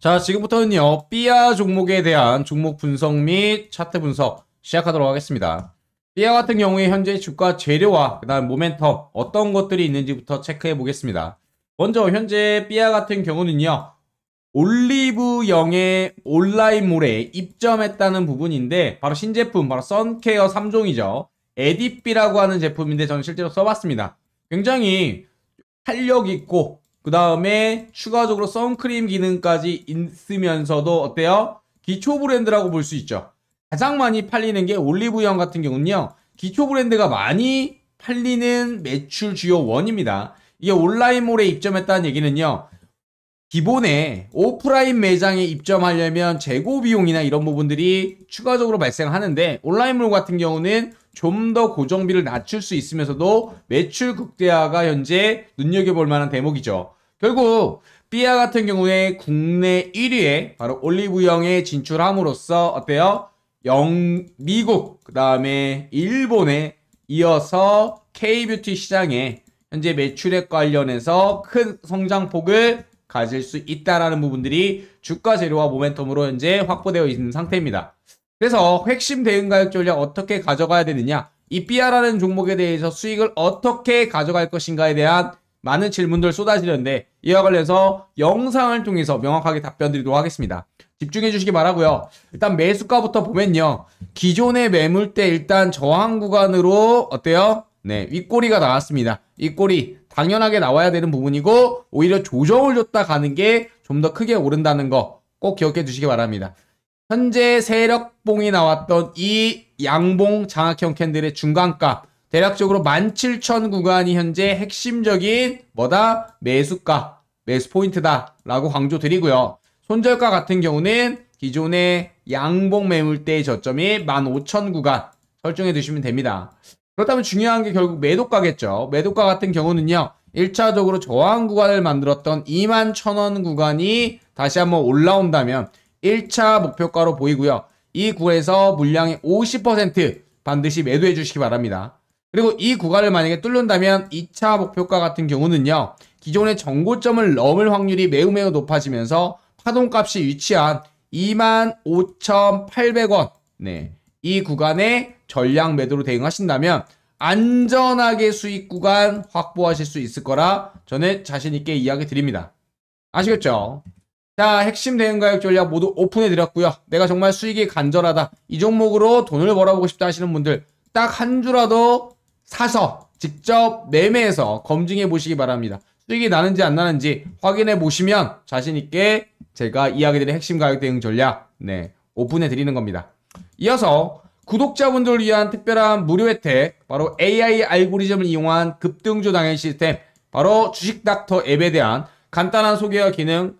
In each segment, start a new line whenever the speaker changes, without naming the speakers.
자, 지금부터는요, 삐아 종목에 대한 종목 분석 및 차트 분석 시작하도록 하겠습니다. 삐아 같은 경우에 현재 주가 재료와 그다음 모멘텀 어떤 것들이 있는지부터 체크해 보겠습니다. 먼저 현재 삐아 같은 경우는요, 올리브영의 온라인몰에 입점했다는 부분인데 바로 신제품 바로 선케어 3종이죠 에디비라고 하는 제품인데 저는 실제로 써봤습니다 굉장히 탄력 있고 그 다음에 추가적으로 선크림 기능까지 있으면서도 어때요? 기초 브랜드라고 볼 수 있죠. 가장 많이 팔리는 게 올리브영 같은 경우는요. 기초 브랜드가 많이 팔리는 매출 주요 원입니다. 이게 온라인몰에 입점했다는 얘기는요. 기본에 오프라인 매장에 입점하려면 재고 비용이나 이런 부분들이 추가적으로 발생하는데 온라인몰 같은 경우는 좀더 고정비를 낮출 수 있으면서도 매출 극대화가 현재 눈여겨볼 만한 대목이죠. 결국 삐아 같은 경우에 국내 1위에 바로 올리브영에 진출함으로써 어때요? 영, 미국, 그 다음에 일본에 이어서 K-뷰티 시장에 현재 매출액 관련해서 큰 성장폭을 가질 수 있다라는 부분들이 주가 재료와 모멘텀으로 현재 확보되어 있는 상태입니다. 그래서 핵심 대응 가격 전략 어떻게 가져가야 되느냐 이 삐아라는 종목에 대해서 수익을 어떻게 가져갈 것인가에 대한 많은 질문들 쏟아지는데 이와 관련해서 영상을 통해서 명확하게 답변 드리도록 하겠습니다. 집중해 주시기 바라고요. 일단 매수가부터 보면요. 기존의 매물 때 일단 저항 구간으로 어때요? 네, 윗꼬리가 나왔습니다. 윗꼬리 당연하게 나와야 되는 부분이고 오히려 조정을 줬다 가는 게 좀 더 크게 오른다는 거 꼭 기억해 주시기 바랍니다. 현재 세력봉이 나왔던 이 양봉 장학형 캔들의 중간값 대략적으로 17,000 구간이 현재 핵심적인 뭐다? 매수가, 매수 포인트다 라고 강조드리고요. 손절가 같은 경우는 기존의 양봉 매물대의 저점이 15,000 구간 설정해 두시면 됩니다. 그렇다면 중요한 게 결국 매도가겠죠. 매도가 같은 경우는요. 1차적으로 저항 구간을 만들었던 21,000원 구간이 다시 한번 올라온다면 1차 목표가로 보이고요. 이 구에서 물량의 50% 반드시 매도해 주시기 바랍니다. 그리고 이 구간을 만약에 뚫는다면 2차 목표가 같은 경우는요. 기존의 정고점을 넘을 확률이 매우 매우 높아지면서 파동값이 위치한 25,800원 네. 이 구간에 전량 매도로 대응하신다면 안전하게 수익 구간 확보하실 수 있을 거라 저는 자신 있게 이야기 드립니다. 아시겠죠? 자 핵심 대응 가격 전략 모두 오픈해드렸고요. 내가 정말 수익이 간절하다. 이 종목으로 돈을 벌어보고 싶다 하시는 분들 딱 한 주라도 사서 직접 매매해서 검증해 보시기 바랍니다. 수익이 나는지 안 나는지 확인해 보시면 자신있게 제가 이야기드린 핵심 가격 대응 전략 네 오픈해 드리는 겁니다. 이어서 구독자분들을 위한 특별한 무료 혜택 바로 AI 알고리즘을 이용한 급등조 당일 시스템 바로 주식닥터 앱에 대한 간단한 소개와 기능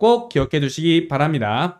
꼭 기억해 두시기 바랍니다.